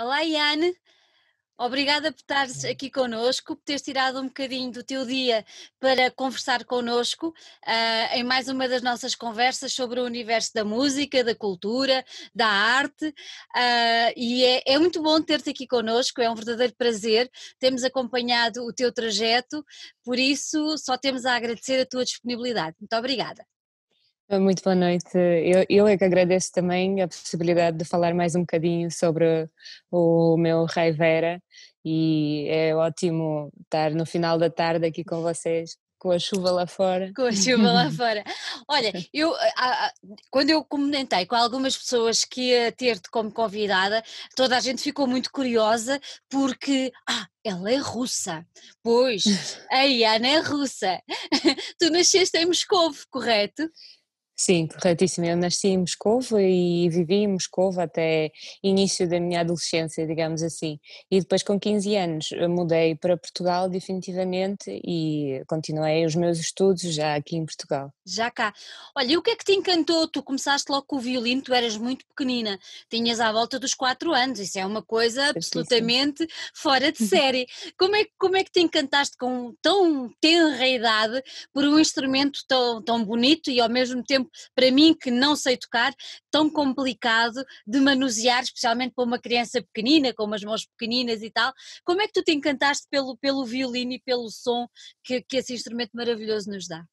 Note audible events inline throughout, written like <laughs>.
Olá, Iane. Obrigada por estares aqui connosco, por teres tirado um bocadinho do teu dia para conversar connosco uh, em mais uma das nossas conversas sobre o universo da música, da cultura, da arte. Uh, e é, é, muito bom ter-te aqui connosco, é um verdadeiro prazer. Temos acompanhado o teu trajeto, por isso só temos a agradecer a tua disponibilidade. Muito obrigada. Ah, muito boa noite. Eu, eu é que agradeço também a possibilidade de falar mais um bocadinho sobre o meu Raivera e é ótimo estar no final da tarde aqui com vocês. Com a chuva lá fora. Com a chuva lá fora. Olha, eu ah, ah, quando eu comentei com algumas pessoas que ia ter-te como convidada, toda a gente ficou muito curiosa porque ah, ela é russa. Pois, <laughs> a Iana é russa. <laughs> tu nasceste em Moscou, correto? Sim, corretíssimo. Eu nasci em Moscovo e vivi em Moscovo até início da minha adolescência, digamos assim. E depois, com 15 anos, mudei para Portugal definitivamente e continuei os meus estudos já aqui em Portugal. Já cá. Olha, e o que é que te encantou? Tu começaste logo com o violino, tu eras muito pequenina, tinhas à volta dos 4 anos, isso é uma coisa absolutamente fora de <laughs> série. como, é, como é que te encantaste com tão tenra idade por um instrumento tão, tão bonito e ao mesmo tempo para mim que não sei tocar, tão complicado de manusear, especialmente para uma criança pequenina, com umas mãos pequeninas e tal. Como é que tu te encantaste pelo, pelo violino e pelo som que, que esse instrumento maravilhoso nos dá?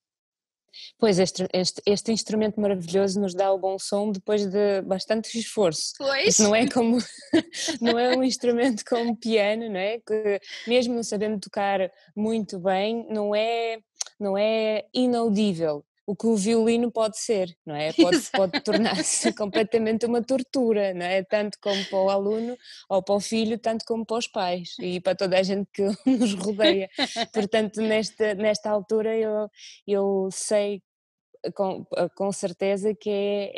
Pois, este, este, este, instrumento maravilhoso nos dá o bom som depois de bastante esforço. Pois. não é como, <laughs> não é um instrumento como piano, não é? Que mesmo sabendo tocar muito bem, não é, não é inaudível o que o violino pode ser, não é? <laughs> Pode, pode tornar-se <laughs> completamente uma tortura, não é? Tanto como para o aluno ou para o filho, tanto como para os pais e para toda a gente que <laughs> nos rodeia. Portanto, nesta, nesta altura eu, eu sei com, eh, com certeza que é,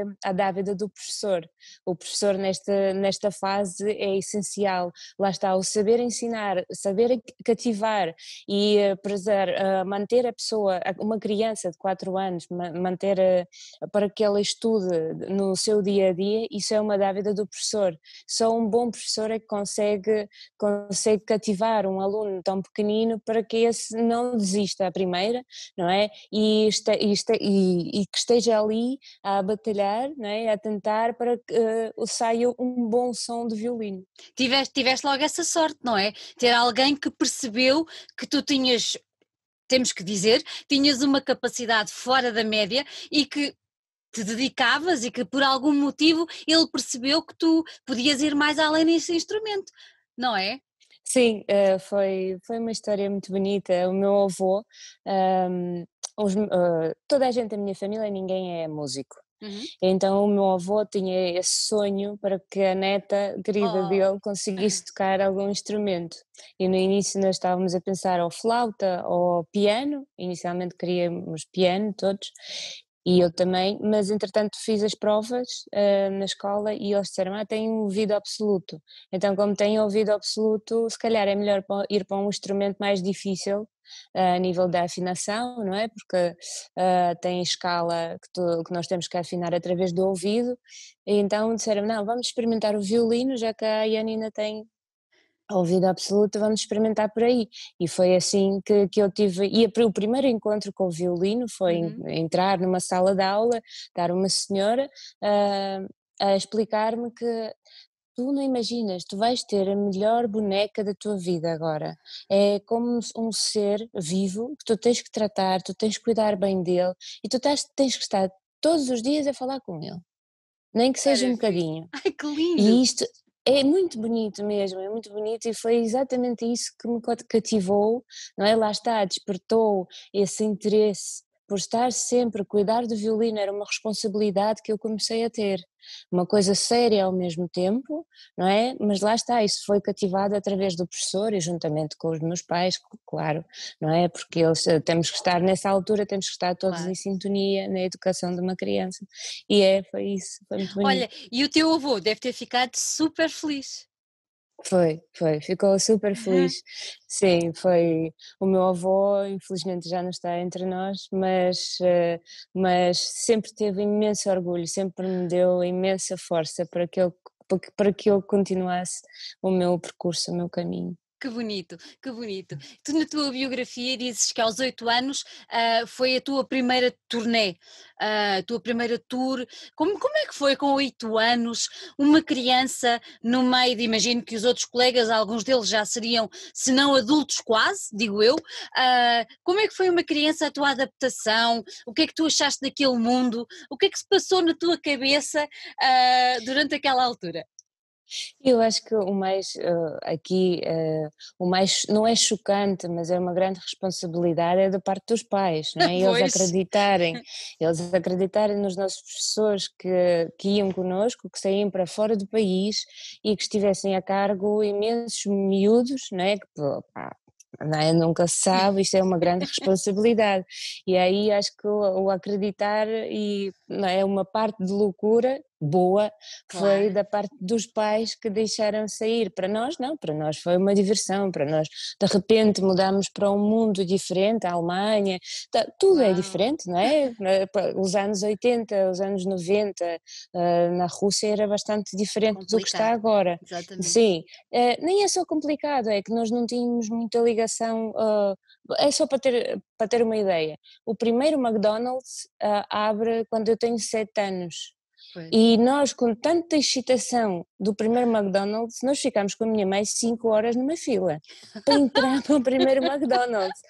é, a dávida do professor. O professor nesta, nesta fase é essencial. Lá está o saber ensinar, saber cativar e eh, prezar, eh, manter a pessoa, uma criança de 4 anos, manter a, para que ela estude no seu dia a dia, isso é uma dávida do professor. Só um bom professor é que consegue, consegue cativar um aluno tão pequenino para que esse não desista à primeira, não é? E, este, este, e, e que esteja ali a batalhar, não é? a tentar para que uh, saia um bom som de violino. Tiveste, tiveste logo essa sorte, não é? Ter alguém que percebeu que tu tinhas. Temos que dizer, tinhas uma capacidade fora da média e que te dedicavas e que por algum motivo ele percebeu que tu podias ir mais além nesse instrumento, não é? Sim, eh, foi, foi uma história muito bonita. O meu avô ehm, os, uh, toda a gente da minha família, ninguém é músico. Uhum. Então o meu avô tinha esse sonho para que a neta querida oh. dele conseguisse <laughs> tocar algum instrumento. E no início nós estávamos a pensar ou flauta ou piano, inicialmente queríamos piano todos, e eu também, mas entretanto fiz as provas uh, na escola e eles disseram: Ah, tem ouvido absoluto. Então, como tem ouvido absoluto, se calhar é melhor ir para um instrumento mais difícil uh, a nível da afinação, não é? Porque uh, tem escala que, tu, que, nós temos que afinar através do ouvido. E então disseram: Não, vamos experimentar o violino, já que a Yanina tem ouvido absoluto vamos experimentar por aí. E foi assim que, que eu tive. E o primeiro encontro com o violino foi uhum. entrar numa sala de aula, dar uma senhora uh, a explicar-me que tu não imaginas, tu vais ter a melhor boneca da tua vida agora. É como um ser vivo que tu tens que tratar, tu tens que cuidar bem dele e tu tens, tens que estar todos os dias a falar com ele. Nem que seja Era um bocadinho. Ai, que lindo! E isto, é muito bonito mesmo, é muito bonito e foi exatamente isso que me cativou, não é? Lá está, despertou esse interesse por estar sempre, a cuidar do violino era uma responsabilidade que eu comecei a ter, uma coisa séria ao mesmo tempo, não é? Mas lá está, isso foi cativado através do professor e juntamente com os meus pais, claro, não é? Porque eles, temos que estar nessa altura, temos que estar todos claro. em sintonia na educação de uma criança. E é, foi isso, foi muito bonito. Olha, e o teu avô deve ter ficado super feliz. Foi, foi, ficou super uhum. feliz. Sim, foi. O meu avô, infelizmente, já não está entre nós, mas, eh, mas sempre teve imenso orgulho, sempre me deu imensa força para que eu, para que eu continuasse o meu percurso, o meu caminho. Que bonito, que bonito. Hum. Tu na tua biografia dizes que aos oito anos uh, foi a tua primeira turnê, uh, a tua primeira tour. Como, como é que foi com oito anos, uma criança no meio de, imagino que os outros colegas, alguns deles já seriam, se não adultos quase, digo eu, uh, como é que foi uma criança a tua adaptação? O que é que tu achaste daquele mundo? O que é que se passou na tua cabeça durante aquela altura? Eu acho que o mais uh, aqui, uh, o mais não é chocante, mas é uma grande responsabilidade é da parte dos pais, não é? <laughs> Eles acreditarem, <laughs> eles acreditarem nos nossos professores que, que iam connosco, que saíam para fora do país e que estivessem a cargo imensos miúdos, não é? Que, é? Nunca se sabe, isto é uma grande <laughs> responsabilidade. E aí acho que o, o acreditar e, é? uma parte de loucura boa claro. foi da parte dos pais que deixaram sair. Para nós, não, para nós foi uma diversão, para nós de repente mudamos para um mundo diferente, a Alemanha, tá, tudo é diferente, não é? é? Os anos 80, os anos 90, ah, na Rússia era bastante diferente complicado. do que está agora. Exatamente. Sim, eh, nem é só complicado, é que nós não tínhamos muita ligação, ah, é só para ter, para ter uma ideia. O primeiro McDonald's ah, abre quando eu tenho 7 anos e nós, com tanta excitação do primeiro McDonald's, nós ficámos com a minha mãe 5 horas numa fila para entrar para o primeiro McDonald's.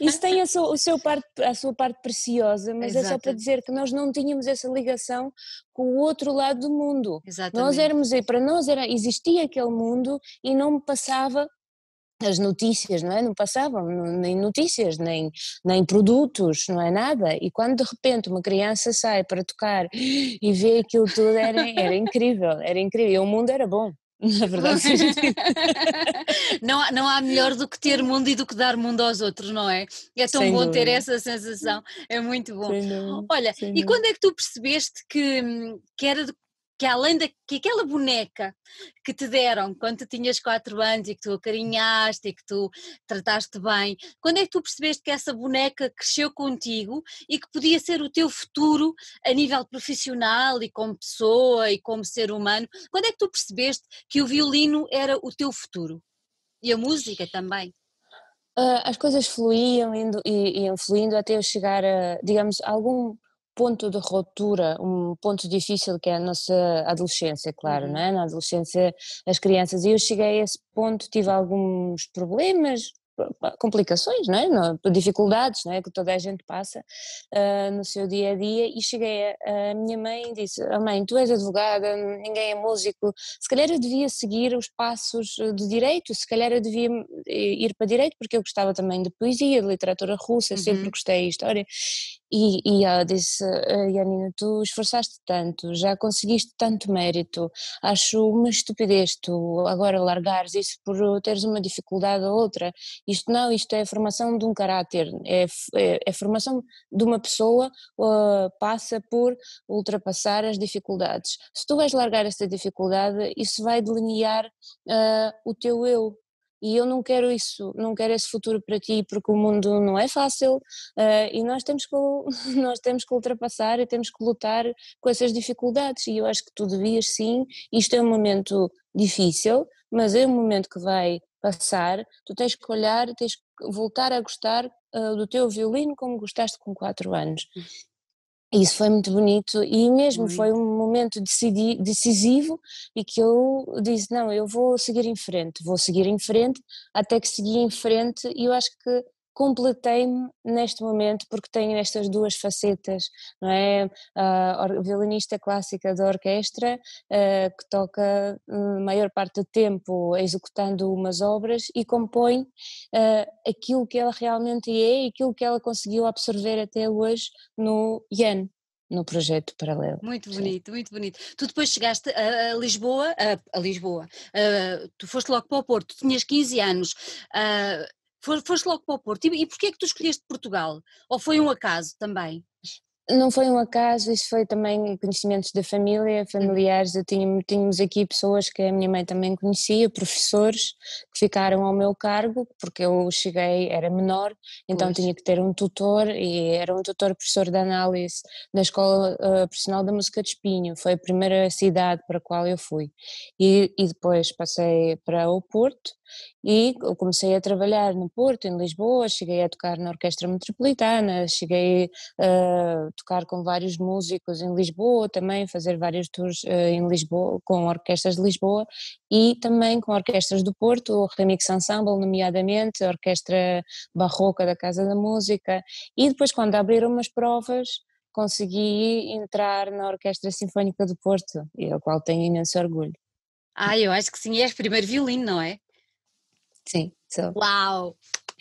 Isso tem a sua, seu parte, a sua parte preciosa, mas Exato. é só para dizer que nós não tínhamos essa ligação com o outro lado do mundo. Exatamente. Nós éramos, para nós era, existia aquele mundo e não me passava as notícias, não é? Não passavam nem notícias, nem, nem produtos, não é nada. E quando de repente uma criança sai para tocar e vê aquilo tudo, era, era incrível, era incrível. E o mundo era bom. <laughs> Na verdade, <laughs> não, não há melhor do que ter mundo e do que dar mundo aos outros, não é? É tão Sem bom dúvida. ter essa sensação, é muito bom. Sem Olha, Sem e dúvida. quando é que tu percebeste que, que era que além daquela que aquela boneca que te deram quando tu tinhas 4 anos e que tu acarinhaste e que tu trataste bem, quando é que tu percebeste que essa boneca cresceu contigo e que podia ser o teu futuro a nível profissional e como pessoa e como ser humano? Quando é que tu percebeste que o violino era o teu futuro? E a música também? Ah, as coisas fluíam indo, iam fluindo até eu chegar a, digamos, algum ponto de ruptura, um ponto difícil que é a nossa adolescência, claro, uhum. não é? Na adolescência, as crianças, e eu cheguei a esse ponto, tive alguns problemas, complicações, não é? dificuldades não é? que toda a gente passa uh, no seu dia a dia. E cheguei a, a minha mãe e disse: oh, Mãe, tu és advogada, ninguém é músico. Se calhar eu devia seguir os passos do direito, se calhar eu devia eh, ir para direito, porque eu gostava também de poesia, de literatura russa, uhum. sempre gostei de história e, e ela disse, Janina, eh, tu esforçaste tanto, já conseguiste tanto mérito, acho uma estupidez tu agora largares isso por eh, teres uma dificuldade ou outra, isto não, isto é a formação de um caráter, é, é, é, a formação de uma pessoa uh, passa por ultrapassar as dificuldades, se tu vais largar essa dificuldade, isso vai delinear uh, o teu eu, e eu não quero isso, não quero esse futuro para ti porque o mundo não é fácil uh, e nós temos, que, <laughs> nós temos que ultrapassar e temos que lutar com essas dificuldades e eu acho que tu devias sim, isto é um momento difícil, mas é um momento que vai passar, tu tens que olhar, tens que voltar a gostar uh, do teu violino como gostaste com 4 anos hum isso foi muito bonito e mesmo foi um momento decidi, decisivo e que eu disse, não, eu vou seguir em frente, vou seguir em frente, até que segui em frente e eu acho que completei-me neste momento porque tenho estas duas facetas, não é? A ah, violinista clássica da orquestra ah, que toca a hum, maior parte do tempo executando umas obras e compõe ah, aquilo que ela realmente é e aquilo que ela conseguiu absorver até hoje no Ian no projeto paralelo. Muito bonito, Sim. muito bonito. Tu depois chegaste a, Lisboa, a, a Lisboa, tu foste logo para o Porto, tu tinhas 15 anos, Foste logo para o Porto. E, e porquê é que tu escolheste Portugal? Ou foi um acaso também? Não foi um acaso, isso foi também conhecimentos da família, uhum. familiares. Eu tinha, tínhamos aqui pessoas que a minha mãe também conhecia, professores, que ficaram ao meu cargo, porque eu cheguei, era menor, então pois. tinha que ter um tutor, e era um tutor professor de análise na Escola uh, Profissional da Música de Espinho, foi a primeira cidade para a qual eu fui. E, e depois passei para o Porto, e comecei a trabalhar no Porto, em Lisboa, cheguei a tocar na Orquestra Metropolitana, cheguei a eh, tocar com vários músicos em Lisboa, também fazer vários tours eh, em Lisboa, com orquestras de Lisboa e também com orquestras do Porto, o Remix Ensemble, nomeadamente, a Orquestra Barroca da Casa da Música. E depois, quando abriram umas provas, consegui entrar na Orquestra Sinfónica do Porto, e ao qual tenho imenso orgulho. Ah, eu acho que sim, és primeiro violino, não é? Sim, sou. Uau!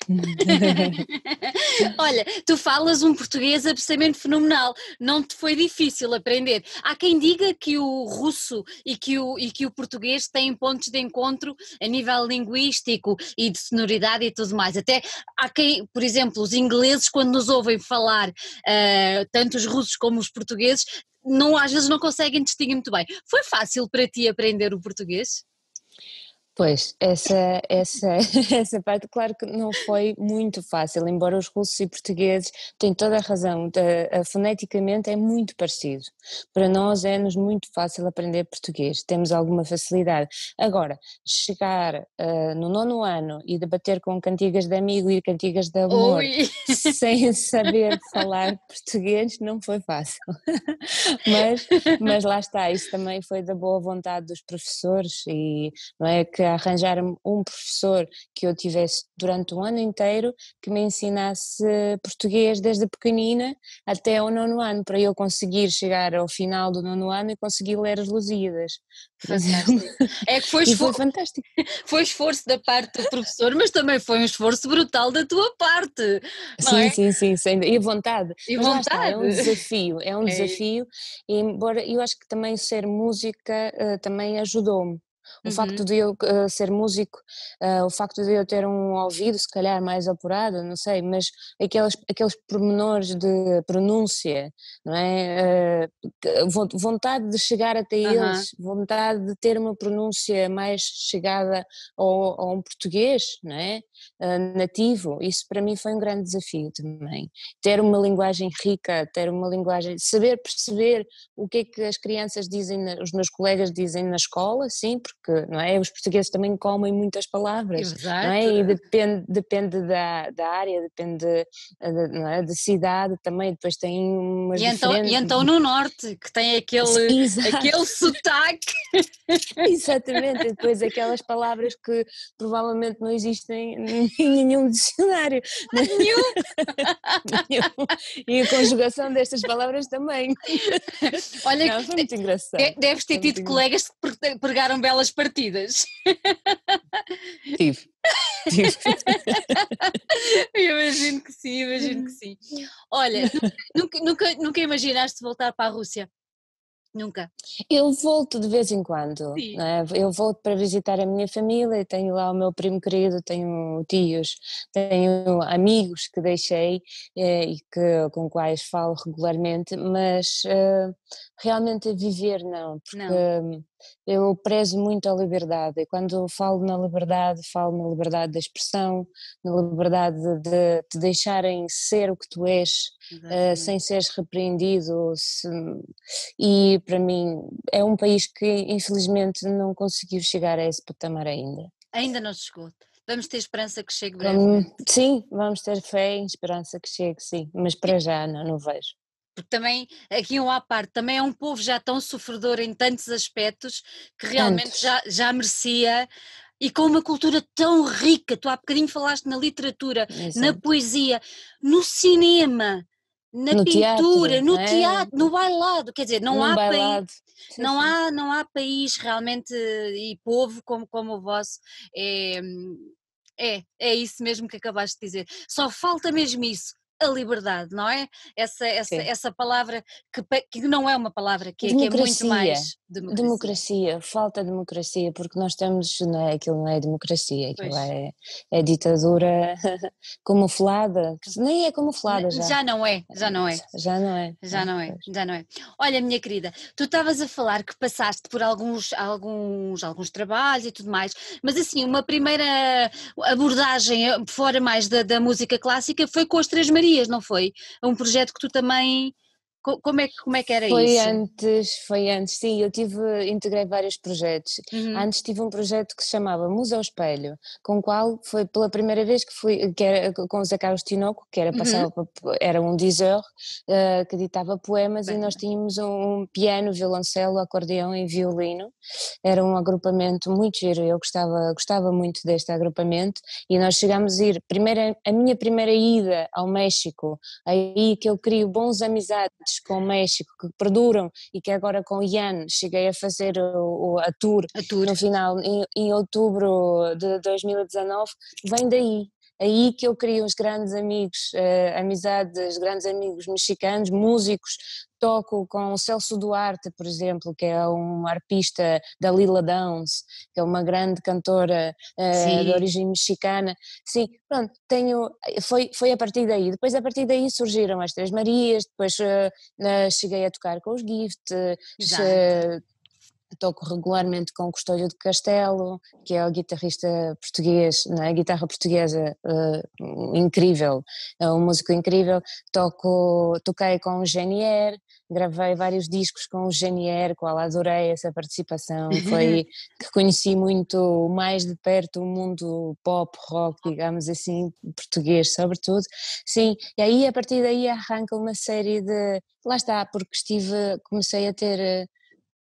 <laughs> Olha, tu falas um português absolutamente fenomenal, não te foi difícil aprender. Há quem diga que o russo e que o, e que o português têm pontos de encontro a nível linguístico e de sonoridade e tudo mais. Até há quem, por exemplo, os ingleses, quando nos ouvem falar, uh, tanto os russos como os portugueses, não, às vezes não conseguem distinguir muito bem. Foi fácil para ti aprender o português? Pois, essa, essa, <laughs> essa parte, claro que não foi muito fácil, embora os russos e portugueses têm toda a razão, a, a, foneticamente é muito parecido. Para nós é-nos muito fácil aprender português, temos alguma facilidade. Agora, chegar uh, no nono ano e debater com cantigas de amigo e cantigas de amor Oi. <laughs> sem saber falar português não foi fácil. <laughs> mas, mas lá está, isso também foi da boa vontade dos professores e não é que arranjar-me um professor que eu tivesse durante um ano inteiro que me ensinasse português desde pequenina até ao nono ano, para eu conseguir chegar ao final do nono ano e conseguir ler as Lusíadas. <laughs> É que foi, esfor... foi fantástico. <laughs> Foi esforço da parte do professor, mas também foi um esforço brutal da tua parte. Sim, é? sim, sim, sim, e vontade. E mas vontade. Está, é um desafio, é um é. desafio. E embora eu acho que também ser música eh, também ajudou-me o uhum. facto de eu uh, ser músico, uh, o facto de eu ter um ouvido, se calhar, mais apurado, não sei, mas aqueles, aqueles pormenores de pronúncia, não é? Uh, vontade de chegar até uhum. eles, vontade de ter uma pronúncia mais chegada ao, a um português, não é? nativo, isso para mim foi um grande desafio também. Ter uma linguagem rica, ter uma linguagem, saber perceber o que é que as crianças dizem, os meus colegas dizem na escola, sim, porque porque não é? os portugueses também comem muitas palavras Exato. não é? e depende, depende da, da área, depende eh, da, é? de cidade também, depois tem umas e então, diferentes... e então no norte, que tem aquele, <laughs> aquele sotaque. Exatamente, e depois aquelas palavras que provavelmente não existem <laughs> em nenhum dicionário. Nenhum! nenhum. <laughs> E a conjugação destas palavras também. Olha, não, foi muito engraçado. Deves ter tido colegas que pregaram belas partidas. Tive. Tive. <laughs> Eu imagino que sim, imagino que sim. Olha, <laughs> nunca, nunca, nunca imaginaste voltar para a Rússia? Nunca. Eu volto de vez em quando. É? Eu volto para visitar a minha família, tenho lá o meu primo querido, tenho tios, tenho amigos que deixei eh, e que, com quais falo regularmente, mas eh, realmente a viver não, porque não. Eu prezo muito a liberdade e quando falo na liberdade, falo na liberdade da expressão, na liberdade de te deixarem ser o que tu és, uh, sem seres repreendido. Se... E para mim é um país que infelizmente não conseguiu chegar a esse patamar ainda. Ainda não chegou. Vamos ter esperança que chegue breve. É? Sim, vamos ter fé e esperança que chegue, sim, mas para já não, não vejo porque também, aqui um à parte, também é um povo já tão sofredor em tantos aspectos que realmente já, já merecia e com uma cultura tão rica. Tu há bocadinho falaste na literatura, Exato. na poesia, no cinema, na no pintura, teatro, no é? teatro, no bailado. Quer dizer, não, há, bailado. país, sim, não, sim. Há, não há país realmente e povo como, como o vosso. É, é, é isso mesmo que acabaste de dizer. Só falta mesmo isso a liberdade, não é? Essa, essa, essa palavra que, que não é uma palavra que, é, que é muito mais democracia. democracia. falta democracia, porque nós temos, não é, aquilo não é democracia, aquilo é, é ditadura <laughs> camuflada, que nem é camuflada já. Já não é, já não é. Já não é. Já não é, já né? não é. Já não é. Olha, minha querida, tu estavas a falar que passaste por alguns, alguns, alguns trabalhos e tudo mais, mas assim, uma primeira abordagem eh, fora mais da, da música clássica foi com as Três Marias dias, não foi? É um projeto que tu também como é, como é que era foi isso? Foi antes, foi antes, sim, eu tive, integrei vários projetos. Uhum. Antes tive um projeto que se chamava Museu Espelho, com o qual foi pela primeira vez que fui, que era, com o Zé Carlos Tinoco, que era, uhum. passava, uhum. era um dizer uh, eh, que ditava poemas Bem, e nós tínhamos um, um, piano, violoncelo, acordeão e violino. Era um agrupamento muito giro, eu gostava, gostava muito deste agrupamento e nós chegámos a ir, primeira, a minha primeira ida ao México, aí que eu crio bons amizades com o México que perduram e que agora com o Ian cheguei a fazer o, o a, tour, a, tour, no final, em, em outubro de 2019, vem daí, aí que eu criei uns grandes amigos, eh, amizades, grandes amigos mexicanos, músicos toco com o Celso Duarte, por exemplo, que é um arpista da Lila Downs, que é uma grande cantora uh, de origem mexicana. Sim, pronto, tenho, foi, foi a partir daí. Depois, a partir daí, surgiram as Três Marias, depois uh, cheguei a tocar com os Gift, se, toco regularmente com o Custódio de Castelo, que é o guitarrista português, na é? guitarra portuguesa uh, incrível, é um músico incrível. Toco, toquei com o Genier, gravei vários discos com o Genier, qual adorei essa participação, foi <laughs> que conheci muito mais de perto o mundo pop, rock, digamos assim, português sobretudo. Sim, e aí a partir daí arranca uma série de, lá está, porque estive, comecei a ter eh,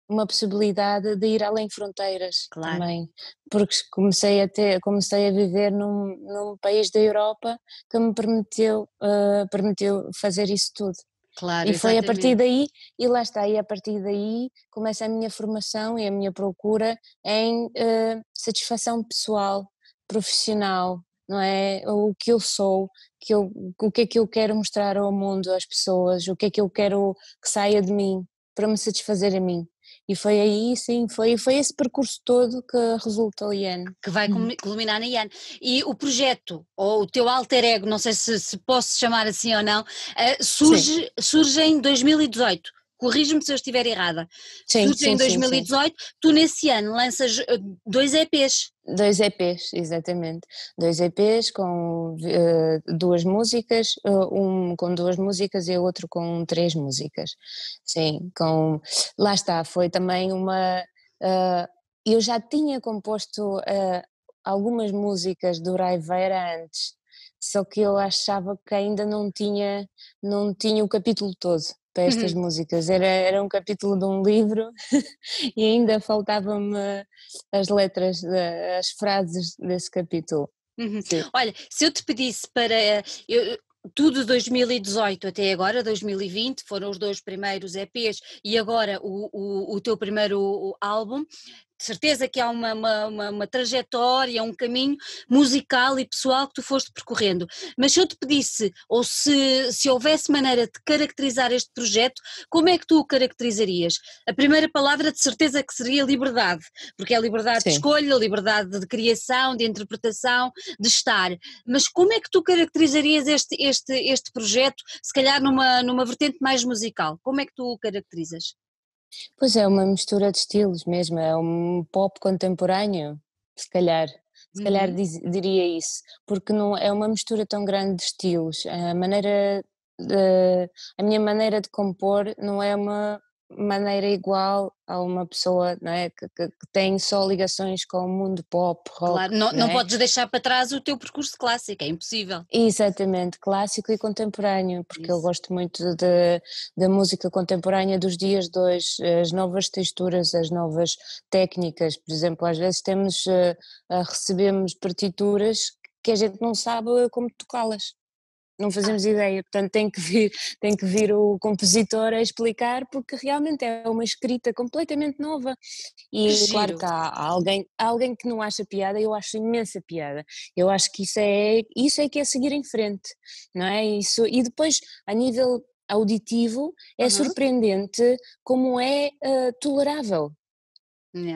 uma possibilidade de ir além fronteiras claro. também, porque comecei a ter, comecei a viver num, num país da Europa que me permitiu, uh, ah, permitiu fazer isso tudo. Claro, e foi exatamente. a partir daí, e lá está, e a partir daí começa a minha formação e a minha procura em uh, satisfação pessoal, profissional, não é? O que eu sou, que eu, o que é que eu quero mostrar ao mundo, às pessoas, o que é que eu quero que saia de mim para me satisfazer a mim. E foi aí, sim, foi, foi esse percurso todo que resulta, Ian. Que vai uhum. culminar na Ian. E o projeto, ou o teu alter ego, não sei se, se posso chamar assim ou não, eh, surge, surge em 2018 corrijo-me se eu estiver errada. Sim, tu sim, em 2018, sim, sim. tu nesse ano lanças eh, dois EPs. Dois EPs, exatamente. Dois EPs com uh, duas músicas, uh, um com duas músicas e outro com três músicas. Sim, com. Lá está, foi também uma. Uh, eu já tinha composto algumas músicas do Raiveira antes, só que eu achava que ainda não tinha, não tinha o capítulo todo para estas uhum. músicas. Era, era um capítulo de um livro <laughs> e ainda faltavam-me as letras, eh, as frases desse capítulo. Uhum. Olha, se eu te pedisse para. Eh, eu, tudo 2018 até agora, 2020, foram os dois primeiros EPs e agora o, o, o teu primeiro álbum de certeza que há uma, uma, uma, uma, trajetória, um caminho musical e pessoal que tu foste percorrendo. Mas se eu te pedisse, ou se, se houvesse maneira de caracterizar este projeto, como é que tu o caracterizarias? A primeira palavra de certeza que seria liberdade, porque é liberdade Sim. de escolha, liberdade de criação, de interpretação, de estar. Mas como é que tu caracterizarias este, este, este projeto, se calhar numa, numa vertente mais musical? Como é que tu o caracterizas? Pois é, uma mistura de estilos mesmo, é um pop contemporâneo, se calhar. Se calhar uhum. diz, diria isso, porque não é uma mistura tão grande de estilos. A maneira de, a minha maneira de compor não é uma maneira igual a uma pessoa não é, que, que, que tem só ligações com o mundo pop, rock. Claro, não, não, não é? podes deixar para trás o teu percurso clássico, é impossível. Exatamente, clássico e contemporâneo, porque Isso. eu gosto muito da música contemporânea dos dias de hoje, as novas texturas, as novas técnicas. Por exemplo, às vezes temos, eh, recebemos partituras que a gente não sabe como tocá-las não fazemos ideia, portanto tem que vir, <laughs> tem que vir o compositor a explicar porque realmente é uma escrita completamente nova e Giro. claro que há, alguém, há alguém que não acha piada, eu acho imensa piada, eu acho que isso é, isso é que é seguir em frente, não é? Isso, e depois a nível auditivo é uhum. surpreendente como é uh, tolerável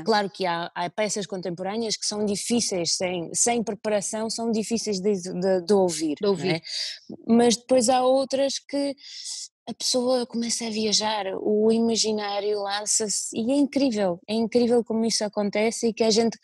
Claro que há, há, peças contemporâneas que são difíceis, sem, sem preparação, são difíceis de, de, de ouvir. De ouvir. É? Mas depois há outras que a pessoa começa a viajar, o imaginário lança-se e é incrível, é incrível como isso acontece e que a gente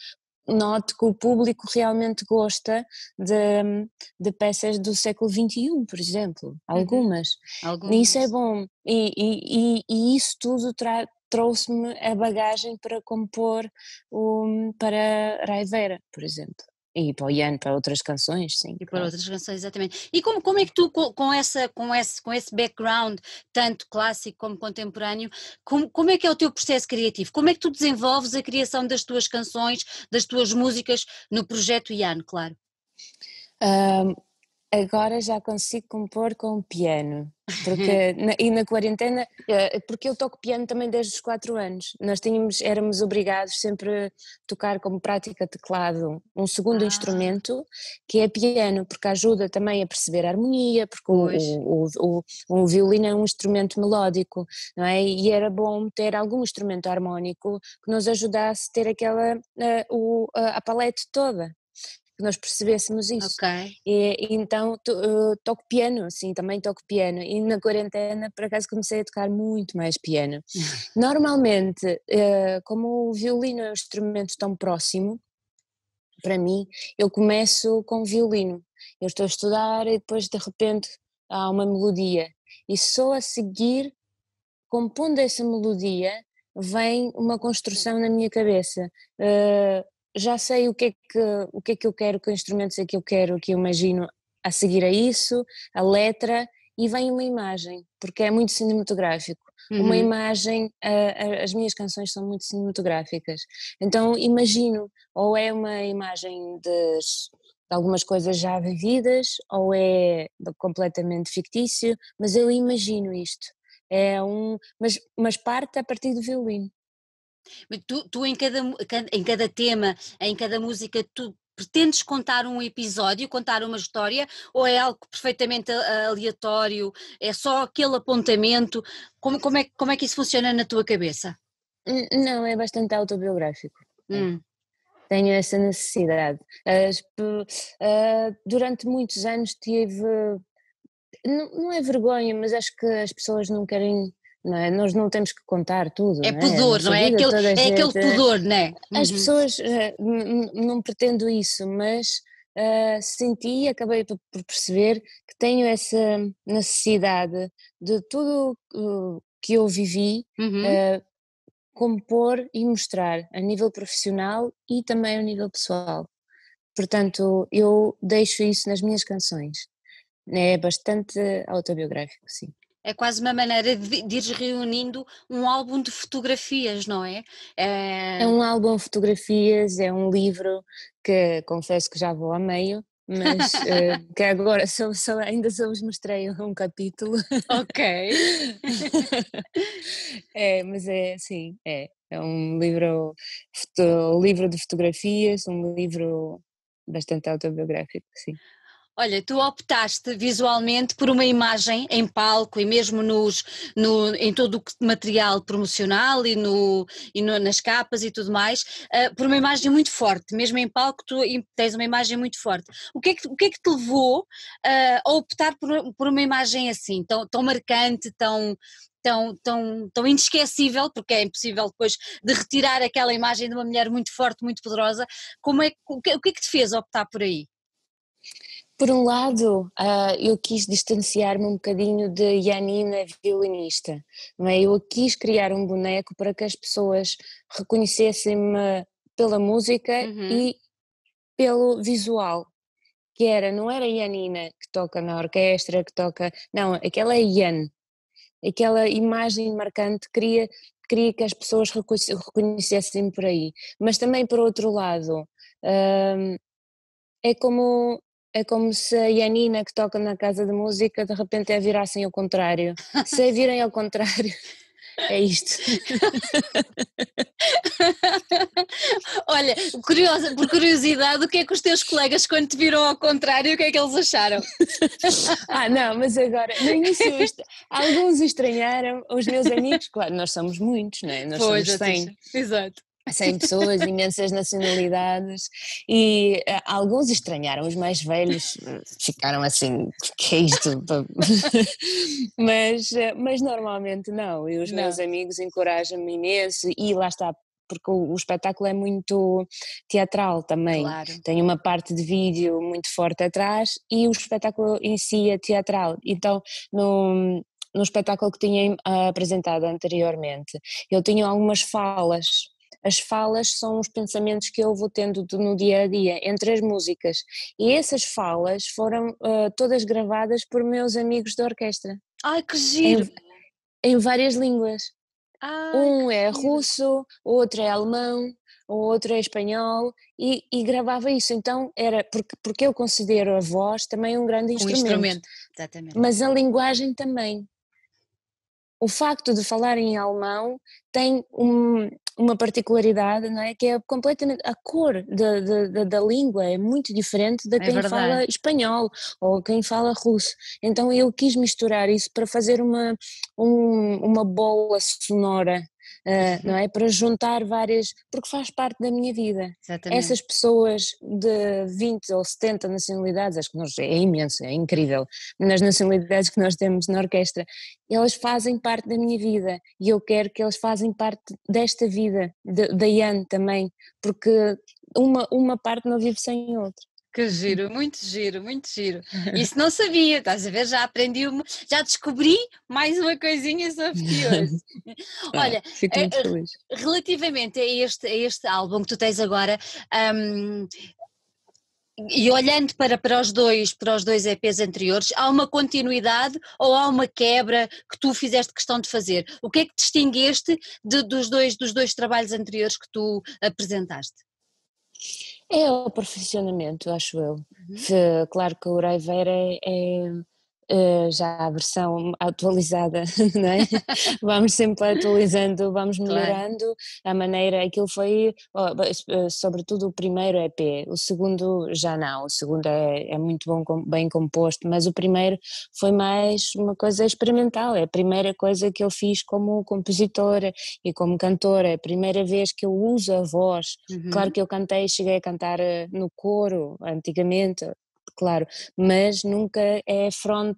note que o público realmente gosta de, de peças do século XXI, por exemplo, algumas. Uhum. algumas. E isso é bom e, e, e, e isso tudo traz trouxe-me a bagagem para compor o para Raiveira, por exemplo. E para o Ian, para outras canções, sim. E para claro. outras canções, exatamente. E como, como é que tu, com, com, essa, com, esse, com esse background, tanto clássico como contemporâneo, como, como é que é o teu processo criativo? Como é que tu desenvolves a criação das tuas canções, das tuas músicas no projeto Ian, claro? Um, agora já consigo compor com o piano. Porque <laughs> na, e na quarentena, eh, porque eu toco piano também desde os 4 anos, nós tínhamos, éramos obrigados sempre a tocar como prática teclado um segundo ah. instrumento que é piano, porque ajuda também a perceber a harmonia, porque o, o, o, o, violino é um instrumento melódico, não é? E era bom ter algum instrumento harmónico que nos ajudasse a ter aquela, a, eh, a, a palete toda que nós percebêssemos isso. Okay. E, então to, eh, toco piano, sim, também toco piano. E na quarentena, por acaso, comecei a tocar muito mais piano. <laughs> Normalmente, eh, como o violino é um instrumento tão próximo, para mim, eu começo com violino. Eu estou a estudar e depois, de repente, há uma melodia. E só a seguir, compondo essa melodia, vem uma construção na minha cabeça. Uh, já sei o que é que, o que, é que eu quero, que instrumentos é que eu quero, que eu imagino a seguir a isso, a letra, e vem uma imagem, porque é muito cinematográfico. Uhum. Uma imagem, as minhas canções são muito cinematográficas. Então imagino, ou é uma imagem das, de algumas coisas já vividas, ou é completamente fictício, mas eu imagino isto. É um, mas, mas parte a partir do violino. Tu, tu em, cada, em cada tema, em cada música, tu pretendes contar um episódio, contar uma história, ou é algo perfeitamente ah, aleatório, é só aquele apontamento? Como, como, é, como é que isso funciona na tua cabeça? Não, é bastante autobiográfico. É. Hum. Tenho essa necessidade. Ah, durante muitos anos tive. Não é vergonha, mas acho que as pessoas não querem não é? Nós não temos que contar tudo. É, é? pudor, não é? Não é? Aquele, é gente, aquele é pudor, não é? As uhum. pessoas, eh, não pretendo isso, mas uh, senti e acabei por perceber que tenho essa necessidade de tudo que eu vivi uhum. uh, compor e mostrar a nível profissional e também a nível pessoal. Portanto, eu deixo isso nas minhas canções. É bastante autobiográfico, sim é quase uma maneira de, de ir reunindo um álbum de fotografias, não é? é? É um álbum de fotografias, é um livro que confesso que já vou a meio, mas uh, <laughs> que agora só, só, ainda só vos mostrei um capítulo. Ok. <laughs> é, mas é sim, é. É um livro, foto, livro de fotografias, um livro bastante autobiográfico, sim. Olha, tu optaste visualmente por uma imagem em palco e mesmo nos, no, em todo o material promocional e, no, e no, nas capas e tudo mais, uh, por uma imagem muito forte. Mesmo em palco, tu tens uma imagem muito forte. O que é que, o que, é que te levou uh, a optar por, por uma imagem assim, tão, tão marcante, tão, tão, tão, tão inesquecível, porque é impossível depois de retirar aquela imagem de uma mulher muito forte, muito poderosa. Como é, o, que, o que é que te fez optar por aí? Por um lado, ah, eu quis distanciar-me um bocadinho de Janina violinista, é? eu quis criar um boneco para que as pessoas reconhecessem-me pela música uhum. e pelo visual, que era, não era a Janina né, que toca na orquestra, que toca, não, aquela é Ian, aquela imagem marcante queria, queria que as pessoas reconhecessem por aí, mas também por outro lado, hum, é como é como se a Yanina que toca na casa de música de repente a é virassem ao contrário. Se a é virem ao contrário, <laughs> é isto. <laughs> Olha, curiosa, por curiosidade, o que é que os teus colegas, quando te viram ao contrário, o que é que eles acharam? <laughs> ah, não, mas agora, nem me assusta. Alguns estranharam, os meus amigos, claro, nós somos muitos, não é? Nós pois, somos 100. É Exato. 100 pessoas, imensas nacionalidades, e uh, alguns estranharam, os mais velhos eh, ficaram assim, que é isto? <laughs> mas, uh, mas normalmente não, e os não. meus amigos encorajam-me imenso, e lá está, porque o, o, espetáculo é muito teatral também. Claro. Tem uma parte de vídeo muito forte atrás e o espetáculo em si é teatral. Então, no, no espetáculo que tinha apresentado anteriormente, eu tinha algumas falas as falas são os pensamentos que eu vou tendo no dia a dia, entre as músicas. E essas falas foram uh, todas gravadas por meus amigos da orquestra. Ai, que giro! Em, em várias línguas. Ai, um é giro. russo, o outro é alemão, o outro é espanhol e, e, gravava isso. Então era porque, porque eu considero a voz também um grande um instrumento. instrumento. Exatamente. Mas a linguagem também. O facto de falar em alemão tem um, uma particularidade, não é? Que é completamente a cor da, da, da língua é muito diferente da é quem é fala espanhol ou quem fala russo. Então eu quis misturar isso para fazer uma, um, uma bola sonora uh, não é? Para juntar várias, porque faz parte da minha vida. Exatamente. Essas pessoas de 20 ou 70 nacionalidades, acho que nós, é imenso, é incrível, nas nacionalidades que nós temos na orquestra, elas fazem parte da minha vida e eu quero que elas fazem parte desta vida, da de, Ian também, porque uma, uma parte não vive sem outra. Que giro, muito giro, muito giro. Isso não sabia, estás a ver? Já aprendi, uma, já descobri mais uma coisinha sobre ti hoje. <laughs> Ah, Olha, ah, relativamente a este, a este álbum que tu tens agora, um, e olhando para, para os dois, para os dois EPs anteriores, há uma continuidade ou há uma quebra que tu fizeste questão de fazer? O que é que distingueste de, dos, dois, dos dois trabalhos anteriores que tu apresentaste? É o profissionamento, acho eu. Uhum. Se, claro que o Uraivera é, é Uh, já a versão atualizada, <laughs> não é? vamos sempre atualizando, vamos melhorando claro. a maneira, aquilo foi oh, sobretudo o primeiro EP, o segundo já não, o segundo é, é muito bom, bem composto, mas o primeiro foi mais uma coisa experimental, é a primeira coisa que eu fiz como compositora e como cantora, é a primeira vez que eu uso a voz, uhum. claro que eu cantei, cheguei a cantar eh, no coro antigamente, claro, mas nunca é front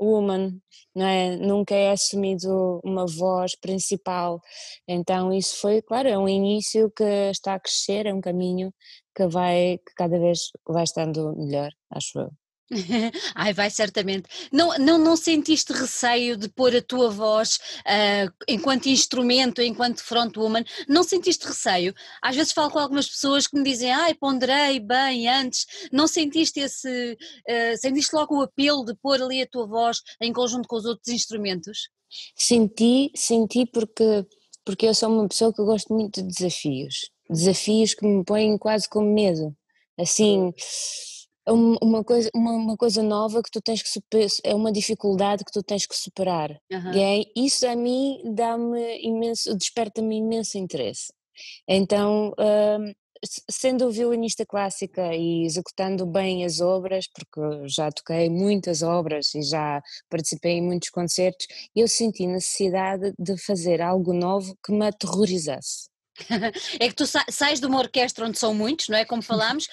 woman, não é? Nunca é assumido uma voz principal. Então isso foi, claro, é um início que está a crescer, é um caminho que vai que cada vez vai estando melhor, acho eu. <laughs> Ai, vai certamente. Não, não, não sentiste receio de pôr a tua voz uh, enquanto instrumento, enquanto frontwoman? Não sentiste receio? Às vezes falo com algumas pessoas que me dizem, ai, ponderei bem antes. Não sentiste esse. Uh, sentiste logo o apelo de pôr ali a tua voz em conjunto com os outros instrumentos? Senti, senti porque, porque eu sou uma pessoa que gosto muito de desafios. Desafios que me põem quase com medo. Assim. É uma coisa, uma, uma, coisa nova que tu tens que superar, é uma dificuldade que tu tens que superar. Uhum. Isso a mim dá-me imenso, desperta-me imenso interesse. Então, um, sendo violinista clássica e executando bem as obras, porque já toquei muitas obras e já participei em muitos concertos, eu senti necessidade de fazer algo novo que me aterrorizasse. <laughs> É que tu sa sais de uma orquestra onde são muitos, não é? Como <laughs> falámos,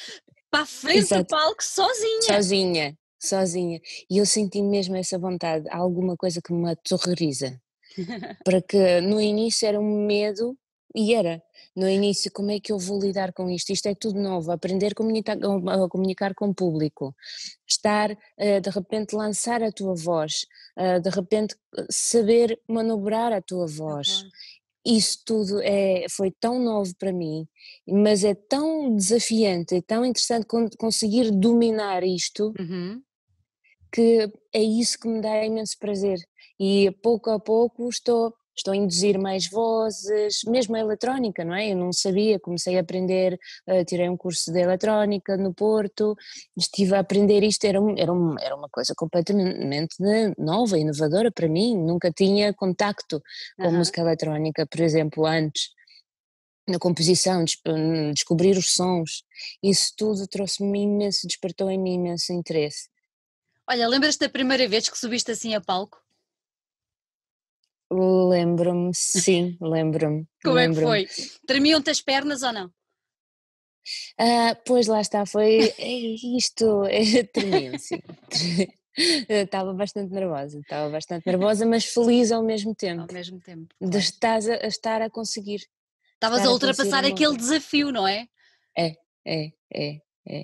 para a frente Exato. do palco sozinha. Sozinha, sozinha. E eu senti mesmo essa vontade, alguma coisa que me aterroriza. <laughs> Porque no início era um medo e era. No início, como é que eu vou lidar com isto? Isto é tudo novo, aprender a comunicar, a comunicar com o público, estar, eh, de repente, lançar a tua voz, eh, de repente, saber manobrar a tua voz. Uhum isso tudo é, foi tão novo para mim, mas é tão desafiante, é tão interessante conseguir dominar isto, uhum. que é isso que me dá imenso prazer. E pouco a pouco estou estou a induzir mais vozes, mesmo a eletrónica, não é? Eu não sabia, comecei a aprender, eh, tirei um curso de eletrónica no Porto, estive a aprender isto, era, um, era, um, era uma coisa completamente nova, inovadora para mim, nunca tinha contacto com uhum. música eletrónica, por exemplo, antes na composição, hum, descobrir os sons, isso tudo trouxe-me imenso, despertou em mim imenso interesse. Olha, lembras-te da primeira vez que subiste assim a palco? Lembro-me, <laughs> sim, lembro-me. Como lembro é que foi? Tremiam-te as pernas ou não? Ah, pois lá está, foi é isto, é <laughs> tremiam sim. <laughs> estava bastante nervosa, estava bastante nervosa, mas feliz ao mesmo tempo. Ao mesmo tempo. Claro. De estás a, a, estar a conseguir. Estavas a ultrapassar aquele desafio, não é? É, é, é, é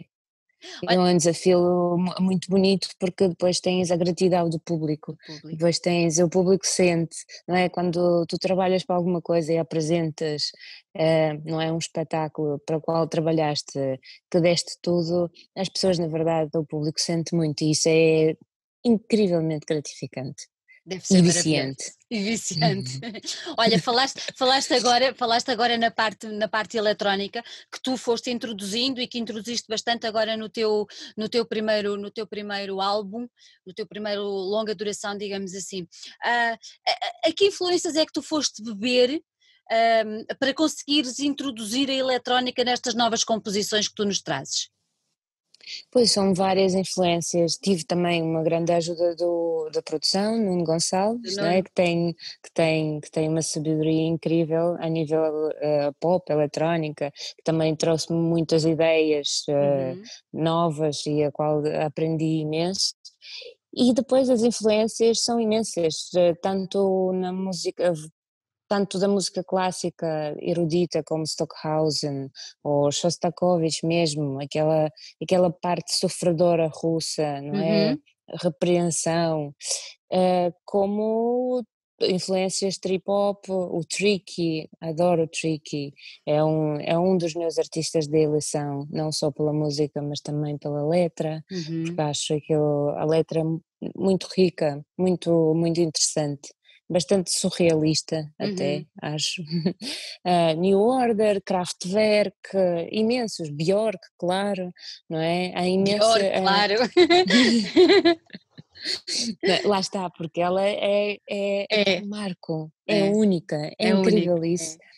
é um desafio muito bonito porque depois tens a gratidão do público, público, depois tens, o público sente, não é? Quando tu trabalhas para alguma coisa e apresentas, é, não é? Um espetáculo para o qual trabalhaste, que deste tudo, as pessoas na verdade, o público sente muito e isso é incrivelmente gratificante. Deve ser e viciante. E viciante. Uhum. <laughs> Olha, falaste, falaste, agora, falaste agora na parte, na parte eletrónica que tu foste introduzindo e que introduziste bastante agora no teu, no teu, primeiro, no teu primeiro álbum, no teu primeiro longa duração, digamos assim. Uh, a, a que influências é que tu foste beber um, ah, para conseguires introduzir a eletrónica nestas novas composições que tu nos trazes? Pois são várias influências. Tive também uma grande ajuda do, da produção, Nuno Gonçalves, né? que, tem, que, tem, que tem uma sabedoria incrível a nível uh, pop, eletrónica, que também trouxe-me muitas ideias uh, uhum. novas e a qual aprendi imenso. E depois as influências são imensas, eh, tanto na música tanto da música clássica erudita como Stockhausen ou Shostakovich mesmo, aquela, aquela parte sofredora russa, não é? uhum. é? Repreensão, uh, como influências trip-hop, o Tricky, adoro o Tricky, é um, é um dos meus artistas de eleição, não só pela música, mas também pela letra, uhum. porque acho que a letra é muito rica, muito, muito interessante bastante surrealista até, uhum. acho. Uh, <laughs> New Order, Kraftwerk, imensos, Björk, claro, não é? a imensa, ah, claro. <laughs> Lá está, porque ela é, é, é. é um marco, é, é, única, é, é incrível única. isso. É.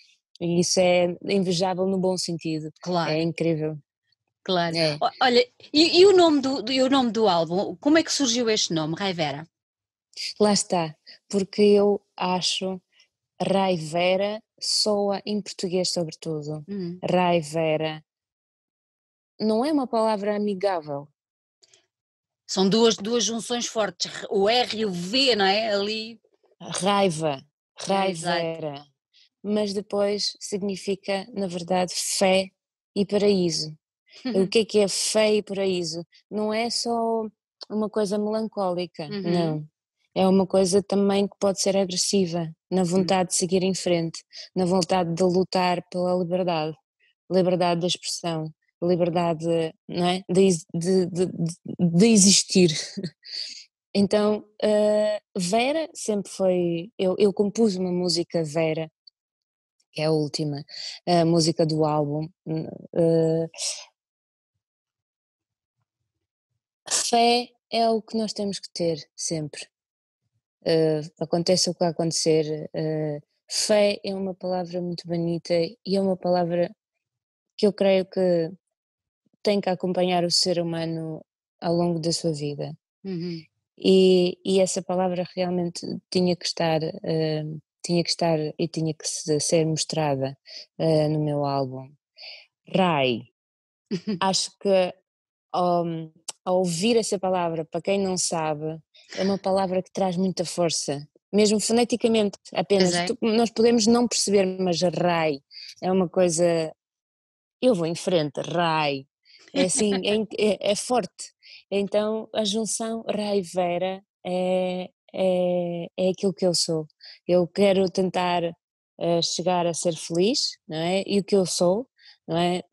E isso é invejável no bom sentido. É claro. É incrível. Claro. Olha, e, e, o nome do, e o nome do álbum? Como é que surgiu este nome, Raivera? Lá está, porque eu acho raivera soa em português sobretudo. Hum. raivera não é uma palavra amigável. São duas, duas junções fortes, o R e o V, não é? Ali. Raiva, raivera. Mas depois significa, na verdade, fé e paraíso. O uhum. que é que é fé e paraíso? Não é só uma coisa melancólica, uhum. não é uma coisa também que pode ser agressiva na vontade de seguir em frente, na vontade de lutar pela liberdade, liberdade de expressão, liberdade não é? de, de, de, de existir. <laughs> Então, uh, Vera sempre foi. Eu, eu compus uma música Vera, que é a última a música do álbum. Uh, fé é o que nós temos que ter sempre uh, eh, aconteça o que acontecer. Uh, fé é uma palavra muito bonita e é uma palavra que eu creio que tem que acompanhar o ser humano ao longo da sua vida. Uhum. E, e, essa palavra realmente tinha que estar. Uh, tinha que estar e tinha que ser mostrada uh, no meu álbum. Rai, <laughs> acho que um, ao ouvir essa palavra, para quem não sabe, é uma palavra que traz muita força, mesmo foneticamente apenas. Tu, nós podemos não perceber, mas RAI é uma coisa. Eu vou em frente, RAI. É assim, é, é, é, forte. Então a junção vera é, é, é aquilo que eu sou. Eu quero tentar uh, chegar a ser feliz, não é? E o que eu sou, não é?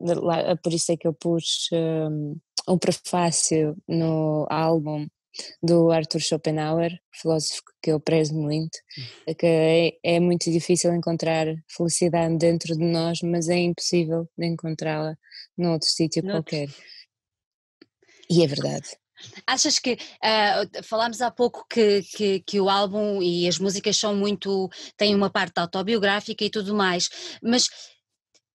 Por isso é que eu pus um, um prefácio no álbum do Arthur Schopenhauer, filósofo que eu prezo muito, hum. que é, é, muito difícil encontrar felicidade dentro de nós, mas é impossível de encontrá-la num outro sítio qualquer. E é verdade. Achas que uh, falámos há pouco que, que, que, o álbum e as músicas são muito têm uma parte autobiográfica e tudo mais, mas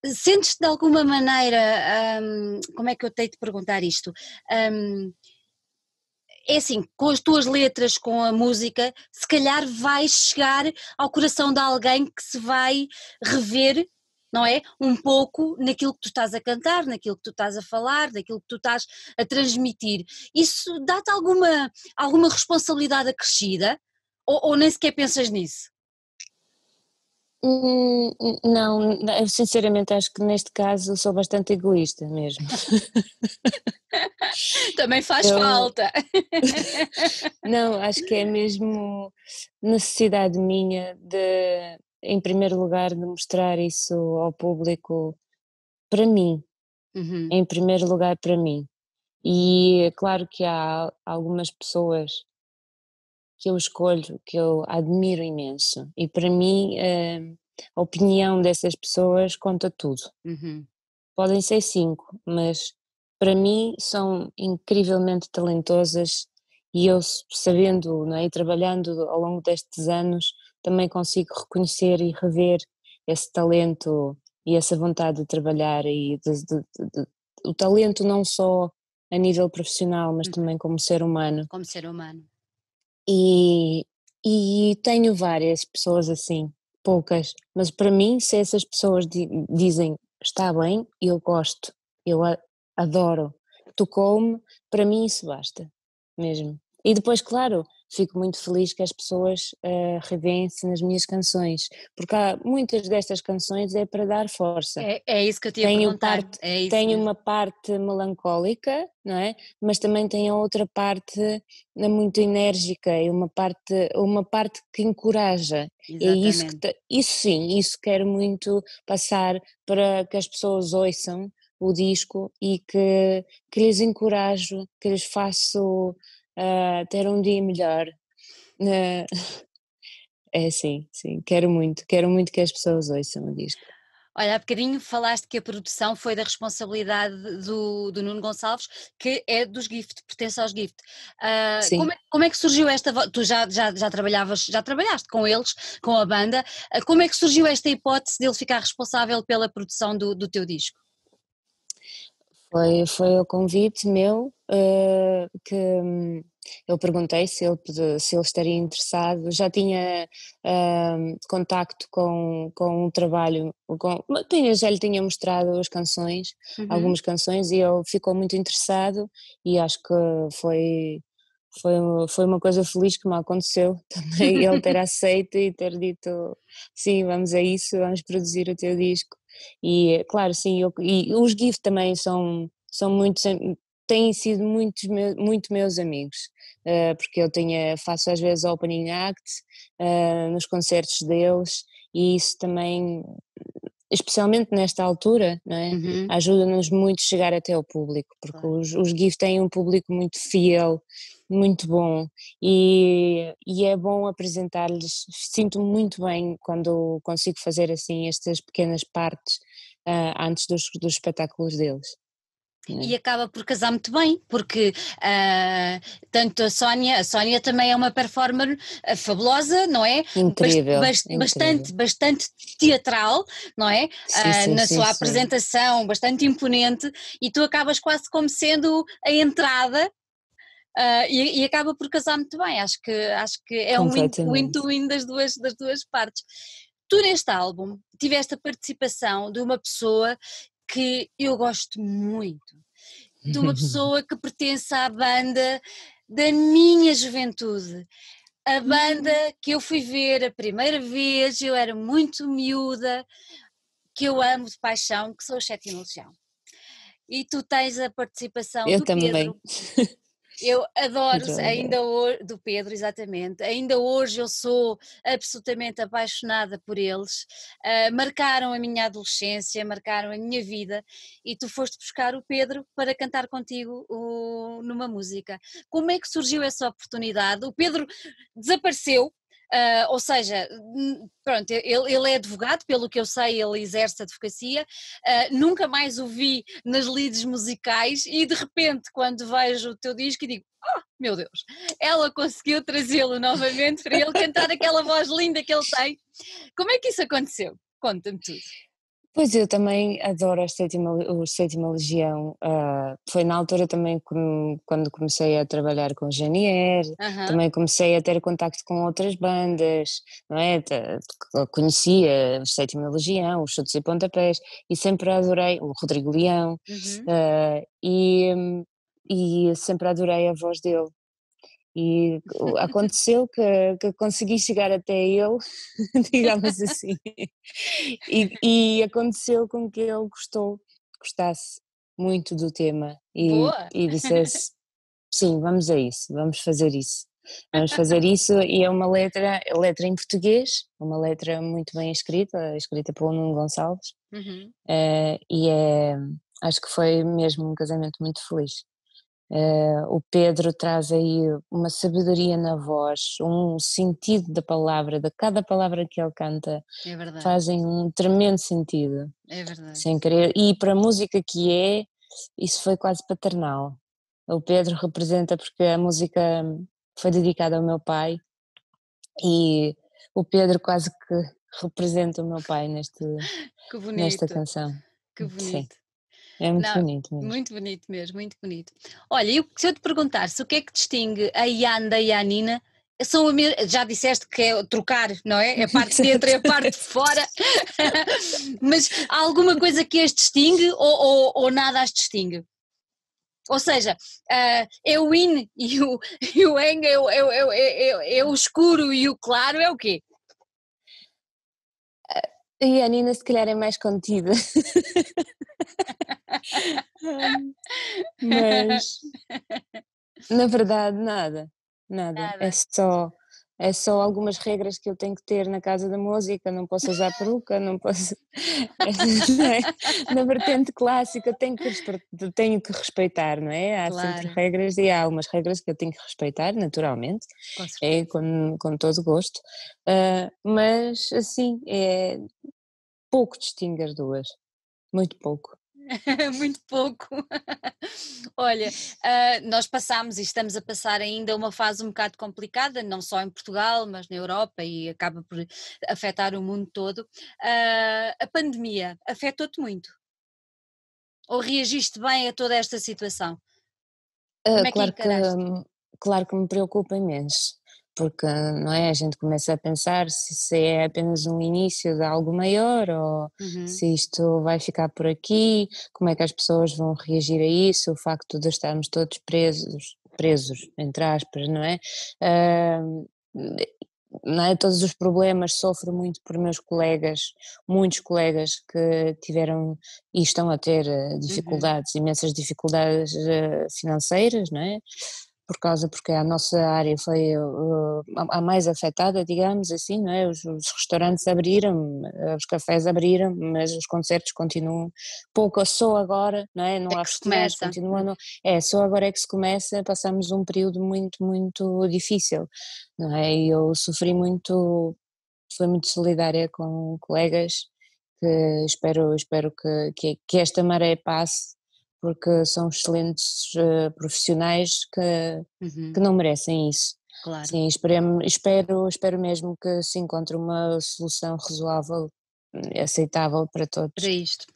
sentes de alguma maneira, um, ah, como é que eu tenho de perguntar isto? Um, ah, é assim, com as tuas letras, com a música, se calhar vais chegar ao coração de alguém que se vai rever, não é? Um pouco naquilo que tu estás a cantar, naquilo que tu estás a falar, naquilo que tu estás a transmitir. Isso dá-te alguma, alguma responsabilidade acrescida? Ou, ou nem sequer pensas nisso? Hum, hum, não, sinceramente acho que neste caso sou bastante egoísta mesmo. <laughs> Também faz Eu... falta. <laughs> não, acho que é mesmo necessidade minha de, em primeiro lugar, de mostrar isso ao público para mim. Uhum. Em primeiro lugar, para mim. E é claro que há algumas pessoas que eu escolho, que eu admiro imenso. E para mim, eh, a opinião dessas pessoas conta tudo. Uhum. Podem ser cinco, mas para mim são incrivelmente talentosas e eu, sabendo não é, e trabalhando ao longo destes anos, também consigo reconhecer e rever esse talento e essa vontade de trabalhar e de, de, de, o talento não só a nível profissional, mas uhum. também como ser humano. Como ser humano. E, e tenho várias pessoas assim, poucas, mas para mim, se essas pessoas di dizem está bem, eu gosto, eu adoro, tocou-me, para mim isso basta mesmo. E depois, claro, fico muito feliz que as pessoas uh, revêem-se nas minhas canções, porque há muitas destas canções é para dar força. É, é isso que eu tinha tenho parte, é Tem uma parte melancólica, não é? Mas também tem a outra parte eh, muito enérgica e uma parte, uma parte que encoraja. É isso que isso sim, isso quero muito passar para que as pessoas ouçam o disco e que, que lhes encorajo, que lhes faço uh, ter um dia melhor. Uh, <laughs> é sim, sim, quero muito, quero muito que as pessoas ouçam o disco. Olha, há bocadinho falaste que a produção foi da responsabilidade do, do Nuno Gonçalves, que é dos Gift, pertence aos Gift. Uh, como, é, como, é, que surgiu esta. Tu já, já, já trabalhavas, já trabalhaste com eles, com a banda. Uh, como é que surgiu esta hipótese de ele ficar responsável pela produção do, do teu disco? Foi, foi o convite meu uh, que hum, eu perguntei se ele, se ele estaria interessado. Já tinha uh, contacto com, com um trabalho, com, tinha, já lhe tinha mostrado as canções, uhum. algumas canções, e ele ficou muito interessado. E acho que foi, foi, foi uma coisa feliz que me aconteceu <laughs> também ele ter <laughs> aceito e ter dito: sim, vamos a isso, vamos produzir o teu disco. E claro, sim, eu, e os GIF também são, são muitos, têm sido muitos muito meus amigos, uh, porque eu tenho, faço às vezes opening act uh, nos concertos deles e isso também, especialmente nesta altura, é? uhum. ajuda-nos muito a chegar até o público, porque os, os GIF têm um público muito fiel muito bom e, e é bom apresentar-lhes. Sinto-me muito bem quando consigo fazer assim estas pequenas partes uh, antes dos, dos espetáculos deles. Né? E acaba por casar muito bem, porque uh, tanto a Sónia, a Sónia também é uma performer ah, fabulosa, não é? Incrível. Bast incrível. Bastante, bastante teatral, não é? Sim, sim, na sim, sua apresentação, bastante imponente, e tu acabas quase como sendo a entrada Uh, e, e, acaba por casar muito bem, acho que, acho que é um win-win das duas, das duas partes. Tu neste álbum tiveste a participação de uma pessoa que eu gosto muito, de uma <laughs> pessoa que pertence à banda da minha juventude. A banda uhum. que eu fui ver a primeira vez, eu era muito miúda, que eu amo de paixão, que sou o Sétimo Legião. E tu tens a participação eu do também. Pedro. <laughs> Eu adoro, ainda hoje, do Pedro, exatamente. Ainda hoje eu sou absolutamente apaixonada por eles. Uh, marcaram a minha adolescência, marcaram a minha vida e tu foste buscar o Pedro para cantar contigo o, numa música. Como é que surgiu essa oportunidade? O Pedro desapareceu Uh, ou seja, pronto, ele, ele, é advogado, pelo que eu sei, ele exerce advocacia. Uh, nunca mais o vi nas leads musicais e de repente, quando vejo o teu disco, digo: Oh, meu Deus, ela conseguiu trazê-lo novamente para ele cantar aquela voz linda que ele tem. Como é que isso aconteceu? Conta-me tudo. Pois eu também adoro a sétima, o Sétima Legião. Uh, foi na altura também quando comecei a trabalhar com Janier, uhum. também comecei a ter contacto com outras bandas, não é? Conhecia o Sétima Legião, os Chutes e Pontapés, e sempre adorei o Rodrigo Leão, uh, e, e sempre adorei a voz dele. E aconteceu que, que consegui chegar até ele, <laughs> digamos assim, e, e, aconteceu com que ele gostou, gostasse muito do tema e, e dissesse: sim, vamos a isso, vamos fazer isso. Vamos fazer isso e é uma letra, letra em português, uma letra muito bem escrita, escrita pelo Nuno Gonçalves, uhum. uh, e é, acho que foi mesmo um casamento muito feliz. Uh, o Pedro traz aí uma sabedoria na voz, um sentido da palavra, de cada palavra que ele canta, é fazem um tremendo sentido. É verdade. Sem querer. E para a música que é, isso foi quase paternal. O Pedro representa porque a música foi dedicada ao meu pai e o Pedro quase que representa o meu pai neste, nesta canção. Que bonito. Sim. É muito Não, bonito mesmo. Muito bonito mesmo, muito bonito. Olha, eu, se eu te se o que é que distingue a Ian da Ianina, são já disseste que é trocar, não é? É a parte de dentro e é a parte de fora. <laughs> Mas há alguma coisa que as distingue ou, ou, ou nada as distingue? Ou seja, uh, é o in e o, e o eng, é o, é, o, é é, é, é, o escuro e o claro, é o quê? E ah, a Nina se calhar é mais contida. <laughs> Mas na verdade nada, nada, nada. é só é só algumas regras que eu tenho que ter na casa da música, não posso usar peruca, não posso. <laughs> Né, na vertente clássica tenho que, tenho que respeitar, não é? Há claro. sempre regras e há algumas regras que eu tenho que respeitar, naturalmente, com, é, com, com todo gosto, uh, mas assim, é pouco distingo as duas, muito pouco. <laughs> muito pouco. Olha, uh, nós passámos e estamos a passar ainda uma fase um bocado complicada, não só em Portugal, mas na Europa e acaba por afetar o mundo todo. Uh, a pandemia afetou-te muito? Ou reagiste bem a toda esta situação? Ah, é claro, que, que claro que me preocupa imenso porque não é a gente começa a pensar se, se é apenas um início de algo maior ou uhum. se isto vai ficar por aqui, como é que as pessoas vão reagir a isso, o facto de estarmos todos presos, presos entre aspas, não é? Uh, não é? Todos os problemas sofro muito por meus colegas, muitos colegas que tiveram e estão a ter eh, uhum. dificuldades, uhum. imensas dificuldades eh, financeiras, não é? por causa porque a nossa área foi eh, a mais afetada, digamos assim, não é? Os, os restaurantes abriram, os cafés abriram, mas os concertos continuam pouco, só agora, não é? Não é há festivais, continua, não, é, só agora é que se começa, passamos um período muito, muito difícil, não é? E eu sofri muito, fui muito solidária com colegas que espero, espero que, que, que esta maré passe porque são excelentes uh, profissionais que, uhum. que não merecem isso. Claro. Sim, espero, espero, espero mesmo que se encontre uma solução razoável, aceitável para todos. Para isto.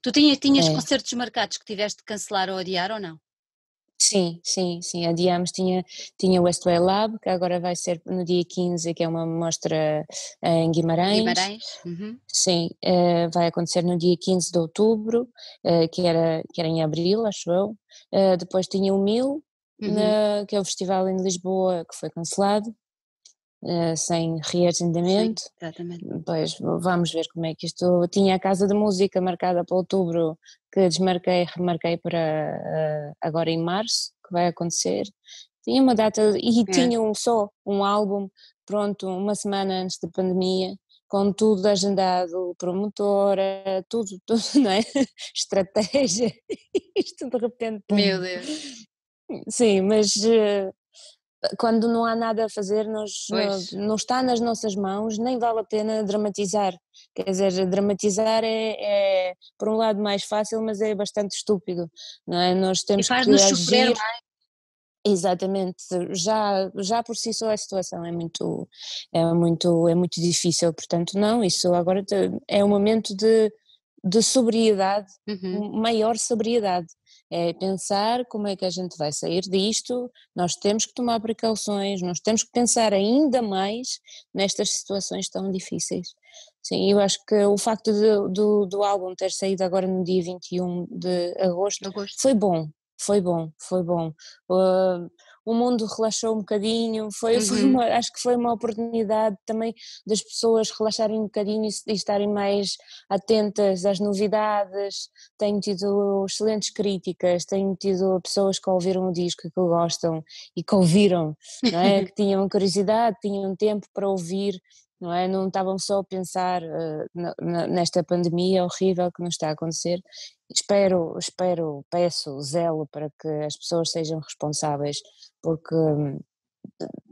Tu tinhas, tinhas é. concertos marcados que tiveste de cancelar ou adiar ou não? Sim, sim, sim. Adiamos tinha, tinha o Westway Lab, que agora vai ser no dia 15, que é uma mostra eh, em Guimarães. Guimarães. Uhum. Sim, uh, vai acontecer no dia 15 de outubro, uh, que, era, que era em abril, acho eu. Uh, depois tinha o Mil, uhum. na, que é o festival em Lisboa, que foi cancelado. Eh, sem reagendamento. Sim, exatamente. Pois vamos ver como é que isto. Tinha a casa de música marcada para outubro, que desmarquei, remarquei para uh, agora em março, que vai acontecer. Tinha uma data e é. tinha um só, um álbum pronto uma semana antes da pandemia, com tudo agendado, promotora, eh, tudo, <laughs> tudo, não é? Estratégia, <laughs> isto de repente. Meu Deus! Sim, mas quando não há nada a fazer, nós, não, não está nas nossas mãos, nem vale a pena dramatizar. Quer dizer, dramatizar é, é por um lado mais fácil, mas é bastante estúpido, não é? Nós temos que agir. Exatamente, já, já por si só a situação é muito, é muito, é muito difícil, portanto não, isso agora é um momento de, de sobriedade, uhum. maior sobriedade, é pensar como é que a gente vai sair disto, nós temos que tomar precauções, nós temos que pensar ainda mais nestas situações tão difíceis. Sim, eu acho que o facto de, do, do álbum ter saído agora no dia 21 de agosto, de agosto. foi bom, foi bom, foi bom. Uh, o mundo relaxou um bocadinho, foi, uhum. foi uma, acho que foi uma oportunidade também das pessoas relaxarem um bocadinho e, e estarem mais atentas às novidades. Tenho tido excelentes críticas, tenho tido pessoas que ouviram o disco que gostam e que ouviram, não é? <laughs> que tinham curiosidade, tinham tempo para ouvir não é? Não estavam só a pensar uh, nesta pandemia horrível que nos está a acontecer espero, espero, peço zelo para que as pessoas sejam responsáveis, porque hum,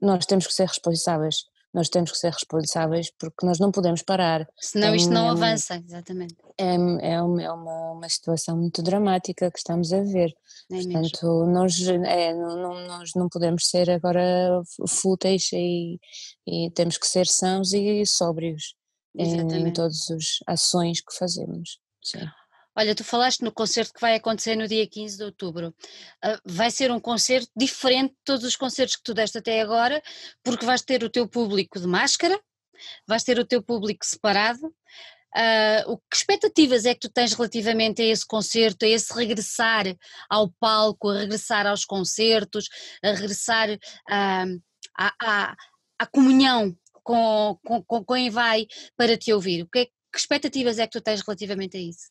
nós temos que ser responsáveis, nós temos que ser responsáveis porque nós não podemos parar. Senão é, isto não é, avança, exatamente. É, é, é, uma, uma, situação muito dramática que estamos a ver. É Portanto, nós, é, não, nós não podemos ser agora fúteis e, e temos que ser sãos e sóbrios em, em todas as ações que fazemos. Sim. Olha, tu falaste no concerto que vai acontecer no dia 15 de outubro. Uh, vai ser um concerto diferente de todos os concertos que tu deste até agora, porque vais ter o teu público de máscara, vais ter o teu público separado. Uh, o que expectativas é que tu tens relativamente a esse concerto, a esse regressar ao palco, a regressar aos concertos, a regressar uh, à, comunhão com, com, com quem vai para te ouvir? O que, é, que expectativas é que tu tens relativamente a isso?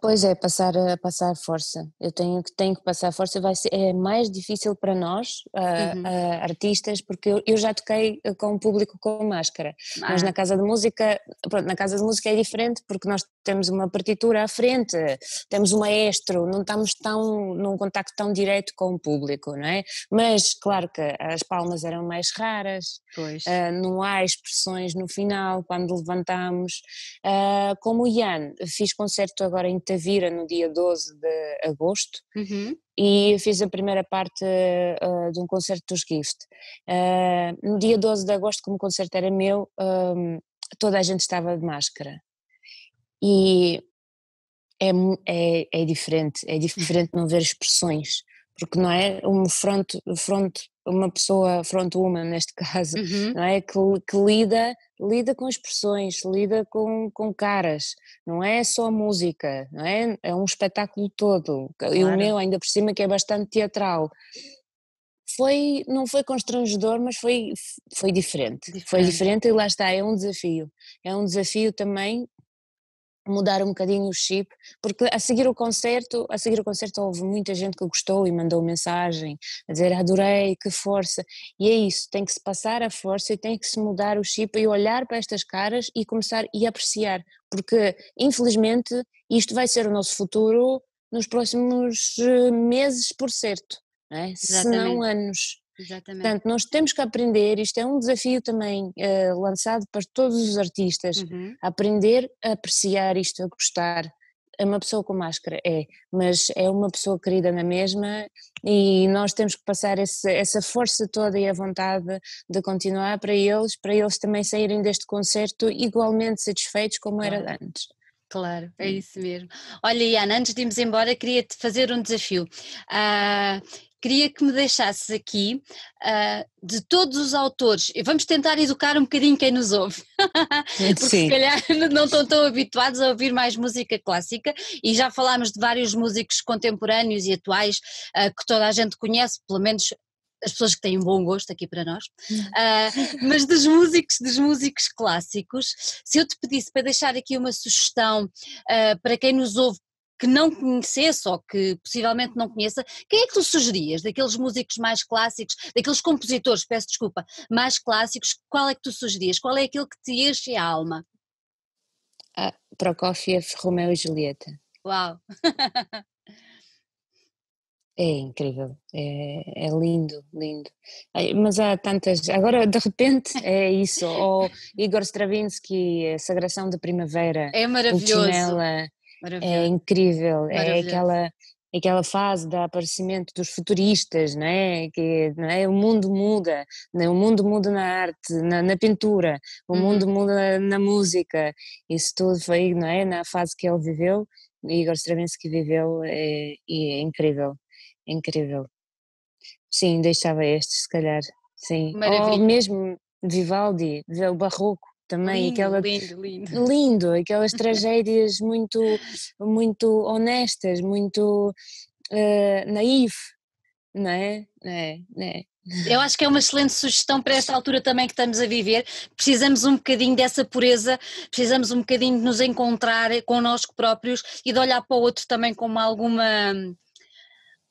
Pois é, passar, passar força. Eu tenho que, tenho que passar força. Vai ser, é mais difícil para nós, ah, uhum. uh, artistas, porque eu, eu, já toquei ah, com o público com máscara. Ah. Mas na casa de música, pronto, na casa de música é diferente porque nós temos uma partitura à frente, temos um maestro, não estamos tão num contacto tão direto com o público, não é? Mas claro que as palmas eram mais raras, uh, não há expressões no final quando levantamos. como o Ian, fiz concerto agora em Tavira no dia 12 de agosto uhum. e fiz a primeira parte uh, de um concerto dos Gift. Uh, eh, no dia 12 de agosto, como o concerto era meu, um, ehm, toda a gente estava de máscara e é, é, é diferente, é diferente não ver expressões, porque não é um front, front uma pessoa front woman neste <laughs> caso, uhum. não é? Que, que, lida, lida com expressões, lida com, com caras, não é só música, não é? É um espetáculo todo, claro. e o meu ainda por cima que é bastante teatral. Foi, não foi constrangedor, mas foi, foi diferente. diferente. Foi diferente e lá está, é um desafio. É um desafio também mudar um bocadinho o chip, porque a seguir o concerto, a seguir o concerto houve muita gente que gostou e mandou mensagem a dizer adorei, que força. E é isso, tem que se passar a força e tem que se mudar o chip e olhar para estas caras e começar e apreciar, porque infelizmente isto vai ser o nosso futuro nos próximos eh, meses por certo, não é? se não anos. Exatamente. Portanto, nós temos que aprender, isto é um desafio também uh, lançado para todos os artistas, uhum. aprender a apreciar isto, a gostar. é Uma pessoa com máscara é, mas é uma pessoa querida na mesma e nós temos que passar esse, essa força toda e a vontade de continuar para eles, para eles também saírem deste concerto igualmente satisfeitos como era antes. Claro, é isso mesmo. Olha, Iana, antes de irmos embora, queria te fazer um desafio. Uh, queria que me deixasses aqui uh, de todos os autores, e vamos tentar educar um bocadinho quem nos ouve, <laughs> porque Sim. se calhar <laughs> não estão tão habituados a ouvir mais música clássica e já falámos de vários músicos contemporâneos e atuais uh, que toda a gente conhece, pelo menos as pessoas que têm um bom gosto aqui para nós, uh, mas dos músicos, dos músicos clássicos, se eu te pedisse para deixar aqui uma sugestão uh, para quem nos ouve que não conhecesse ou que possivelmente não conheça, quem é que tu sugerias daqueles músicos mais clássicos, daqueles compositores, peço desculpa, mais clássicos, qual é que tu sugerias? Qual é aquele que te enche a alma? Ah, Prokofiev, Romeu e Julieta. Uau! É incrível, é, é, lindo, lindo. Mas há tantas. Agora, de repente, é isso. Ou <laughs> Igor Stravinsky, a Sagração da Primavera. É maravilhoso é incrível, é aquela aquela fase do aparecimento dos futuristas, não é? Que não é? o mundo muda, é? o mundo muda na arte, na, na pintura, o uhum. mundo muda na música, isso tudo foi não é? na fase que ele viveu, e Igor Stravinsky viveu é, e é incrível, é incrível. Sim, deixava este se calhar, sim. Maravilha. Ou mesmo Vivaldi, o barroco, também. Lindo, aquela, lindo, lindo. Lindo, aquelas <laughs> tragédias muito, muito honestas, muito uh, naif, não é? É, é? Eu acho que é uma excelente sugestão para esta altura também que estamos a viver. Precisamos um bocadinho dessa pureza, precisamos um bocadinho de nos encontrar connosco próprios e de olhar para o outro também com alguma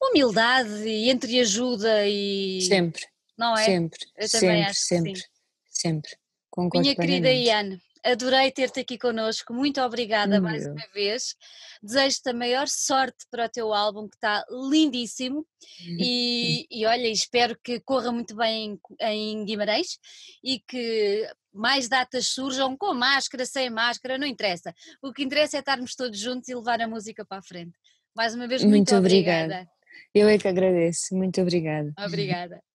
humildade e entreajuda e. Sempre. Não é? Sempre. Eu também sempre, acho sempre, sempre. Com Minha querida Iane, adorei ter-te aqui connosco, muito obrigada mais uma vez. Desejo-te a maior sorte para o teu álbum, que está lindíssimo. E, <laughs> e olha, espero que corra muito bem em, em Guimarães e que mais datas surjam com máscara, sem máscara, não interessa. O que interessa é estarmos todos juntos e levar a música para a frente. Mais uma vez, muito, muito obrigada. obrigada. Eu é que agradeço, muito obrigada. Obrigada.